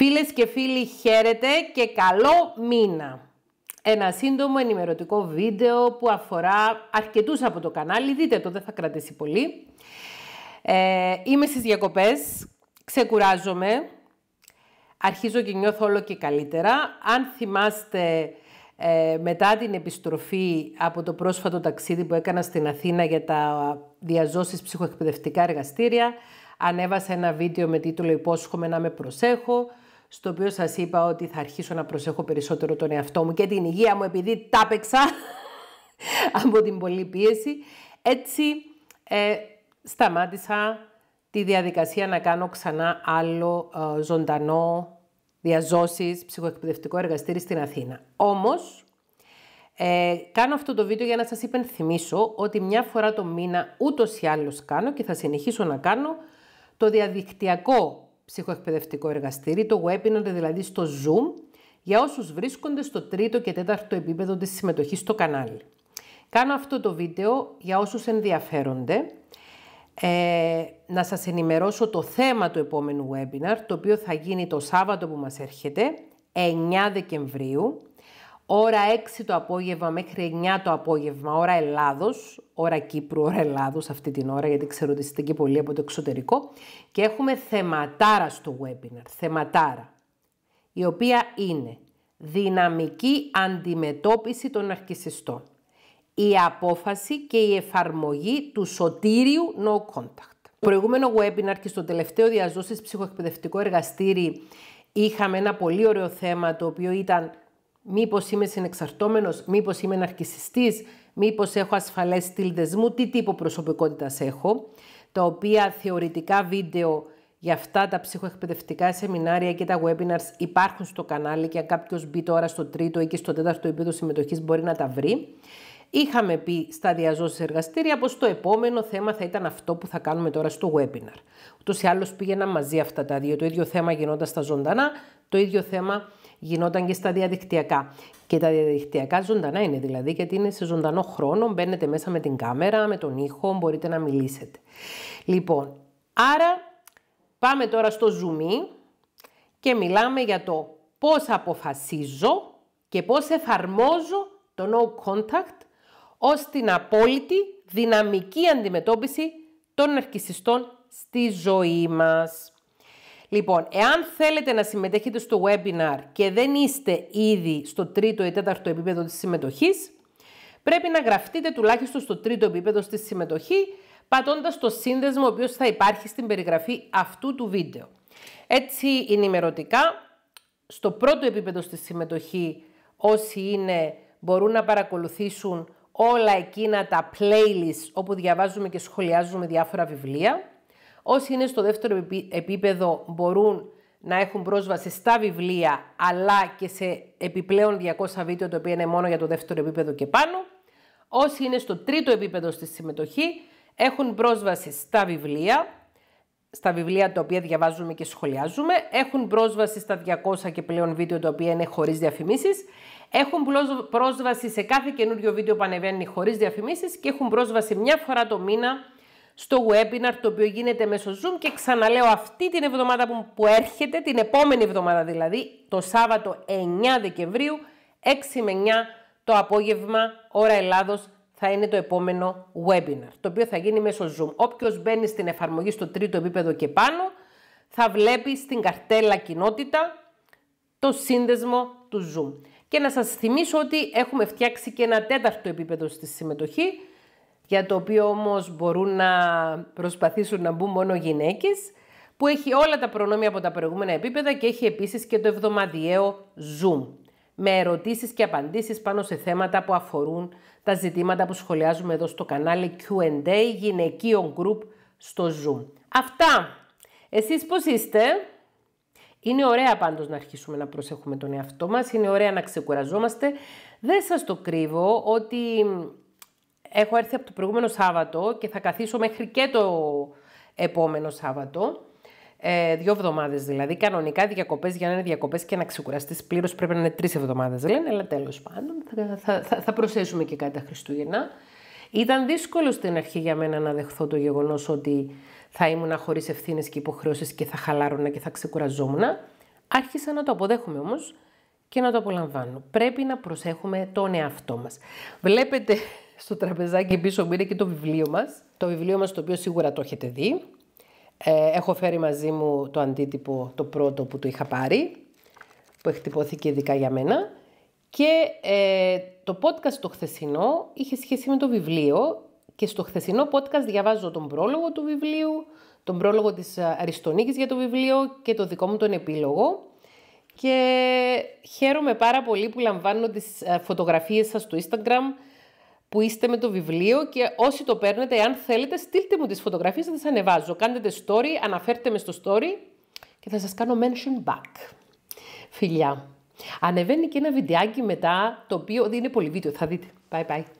Φίλες και φίλοι χαίρετε και καλό μήνα! Ένα σύντομο ενημερωτικό βίντεο που αφορά αρκετούς από το κανάλι, δείτε το, δεν θα κρατήσει πολύ. Ε, είμαι στις διακοπές, ξεκουράζομαι, αρχίζω και νιώθω όλο και καλύτερα. Αν θυμάστε ε, μετά την επιστροφή από το πρόσφατο ταξίδι που έκανα στην Αθήνα για τα διαζώσεις ψυχοεκπαιδευτικά εργαστήρια, ανέβασα ένα βίντεο με τίτλο «Υπόσχομαι να με προσέχω», στο οποίο σας είπα ότι θα αρχίσω να προσέχω περισσότερο τον εαυτό μου και την υγεία μου επειδή τα έπαιξα από την πολλή πίεση. Έτσι ε, σταμάτησα τη διαδικασία να κάνω ξανά άλλο ε, ζωντανό διαζώσεις ψυχοεκπαιδευτικό εργαστήρι στην Αθήνα. Όμως, ε, κάνω αυτό το βίντεο για να σας υπενθυμίσω ότι μια φορά το μήνα ούτως ή άλλως κάνω και θα συνεχίσω να κάνω το διαδικτυακό ψυχοεκπαιδευτικό εργαστήρι, το webinar δηλαδή στο Zoom, για όσους βρίσκονται στο τρίτο και τέταρτο επίπεδο της συμμετοχής στο κανάλι. Κάνω αυτό το βίντεο για όσους ενδιαφέρονται. Ε, να σας ενημερώσω το θέμα του επόμενου webinar, το οποίο θα γίνει το Σάββατο που μας έρχεται, 9 Δεκεμβρίου, ώρα 6 το απόγευμα μέχρι 9 το απόγευμα, ώρα Ελλάδος, ώρα Κύπρου, ώρα Ελλάδος αυτή την ώρα, γιατί ξέρω ότι είστε και πολλοί από το εξωτερικό, και έχουμε θεματάρα στο webinar, θεματάρα, η οποία είναι δυναμική αντιμετώπιση των αρκισιστών, η απόφαση και η εφαρμογή του σωτήριου no contact. Το προηγούμενο webinar και στο τελευταίο διαζώσεις ψυχοεκπαιδευτικό εργαστήρι είχαμε ένα πολύ ωραίο θέμα το οποίο ήταν μήπως είμαι συνεξαρτώμενος, μήπως είμαι ναρκισιστής, μήπως έχω ασφαλές στυλ μου, τι τύπο προσωπικότητας έχω, τα οποία θεωρητικά βίντεο για αυτά τα ψυχοεκπαιδευτικά σεμινάρια και τα webinars υπάρχουν στο κανάλι και αν κάποιος μπει τώρα στο τρίτο ή και στο τέταρτο επίπεδο συμμετοχής μπορεί να τα βρει. Είχαμε πει στα διαζώσεις εργαστήρια πως το επόμενο θέμα θα ήταν αυτό που θα κάνουμε τώρα στο webinar. Ούτως ή άλλως πήγαιναν μαζί αυτά τα δύο. Το ίδιο θέμα γινόταν στα ζωντανά, το ίδιο θέμα γινόταν και στα διαδικτυακά. Και τα διαδικτυακά ζωντανά είναι δηλαδή, γιατί είναι σε ζωντανό χρόνο, μπαίνετε μέσα με την κάμερα, με τον ήχο, μπορείτε να μιλήσετε. Λοιπόν, άρα πάμε τώρα στο zoom και μιλάμε για το πώς αποφασίζω και πώς εφαρμόζω το no contact ως την απόλυτη δυναμική αντιμετώπιση των ναρκισιστών στη ζωή μας. Λοιπόν, εάν θέλετε να συμμετέχετε στο webinar και δεν είστε ήδη στο τρίτο ή τέταρτο επίπεδο της συμμετοχής, πρέπει να γραφτείτε τουλάχιστον στο τρίτο επίπεδο στη συμμετοχή, πατώντας το σύνδεσμο ο οποίος θα υπάρχει στην περιγραφή αυτού του βίντεο. Έτσι, ενημερωτικά, στο πρώτο επίπεδο στη συμμετοχή, όσοι είναι μπορούν να παρακολουθήσουν όλα εκείνα τα playlist όπου διαβάζουμε και σχολιάζουμε διάφορα βιβλία. Όσοι είναι στο δεύτερο επίπεδο μπορούν να έχουν πρόσβαση στα βιβλία αλλά και σε επιπλέον 200 βίντεο το οποίο είναι μόνο για το δεύτερο επίπεδο και πάνω. Όσοι είναι στο τρίτο επίπεδο στη συμμετοχή έχουν πρόσβαση στα βιβλία, στα βιβλία τα οποία διαβάζουμε και σχολιάζουμε, έχουν πρόσβαση στα 200 και πλέον βίντεο τα οποία είναι χωρίς διαφημίσεις, έχουν πρόσβαση σε κάθε καινούριο βίντεο που ανεβαίνει χωρίς διαφημίσεις και έχουν πρόσβαση μια φορά το μήνα στο webinar το οποίο γίνεται μέσω Zoom και ξαναλέω αυτή την εβδομάδα που, έρχεται, την επόμενη εβδομάδα δηλαδή, το Σάββατο 9 Δεκεμβρίου, 6 με 9 το απόγευμα, ώρα Ελλάδος, θα είναι το επόμενο webinar, το οποίο θα γίνει μέσω Zoom. Όποιος μπαίνει στην εφαρμογή στο τρίτο επίπεδο και πάνω, θα βλέπει στην καρτέλα κοινότητα το σύνδεσμο του Zoom. Και να σας θυμίσω ότι έχουμε φτιάξει και ένα τέταρτο επίπεδο στη συμμετοχή, για το οποίο όμως μπορούν να προσπαθήσουν να μπουν μόνο γυναίκες, που έχει όλα τα προνόμια από τα προηγούμενα επίπεδα και έχει επίσης και το εβδομαδιαίο Zoom, με ερωτήσεις και απαντήσεις πάνω σε θέματα που αφορούν τα ζητήματα που σχολιάζουμε εδώ στο κανάλι Q&A γυναικείο group στο Zoom. Αυτά! Εσείς πώς είστε? Είναι ωραία πάντως να αρχίσουμε να προσέχουμε τον εαυτό μας, είναι ωραία να ξεκουραζόμαστε. Δεν σας το κρύβω ότι έχω έρθει από το προηγούμενο Σάββατο και θα καθίσω μέχρι και το επόμενο Σάββατο. Ε, δύο εβδομάδες δηλαδή. Κανονικά διακοπές για να είναι διακοπές και να ξεκουραστείς πλήρως πρέπει να είναι τρεις εβδομάδες λένε, αλλά τέλος πάντων θα, θα, θα προσθέσουμε και κάτι τα Χριστούγεννα. Ήταν δύσκολο στην αρχή για μένα να δεχθώ το γεγονός ότι θα ήμουν χωρίς ευθύνες και υποχρεώσεις και θα χαλάρωνα και θα ξεκουραζόμουν. Άρχισα να το αποδέχομαι όμως και να το απολαμβάνω. Πρέπει να προσέχουμε τον εαυτό μας. Βλέπετε στο τραπεζάκι πίσω μου είναι και το βιβλίο μας. Το βιβλίο μας το οποίο σίγουρα το έχετε δει. Ε, έχω φέρει μαζί μου το αντίτυπο το πρώτο που το είχα πάρει, που εκτυπώθηκε ειδικά για μένα. Και ε, το podcast το χθεσινό είχε σχέση με το βιβλίο και στο χθεσινό podcast διαβάζω τον πρόλογο του βιβλίου, τον πρόλογο της ε, Αριστονίκης για το βιβλίο και το δικό μου τον επίλογο. Και χαίρομαι πάρα πολύ που λαμβάνω τις φωτογραφίες σας στο Instagram που είστε με το βιβλίο και όσοι το παίρνετε, εάν θέλετε, στείλτε μου τις φωτογραφίες, θα τις ανεβάζω. Κάντε story, αναφέρτε με στο story και θα σας κάνω mention back. Φιλιά. Ανεβαίνει και ένα βιντεάκι μετά, το οποίο δεν είναι πολύ βίντεο, θα δείτε. Bye bye.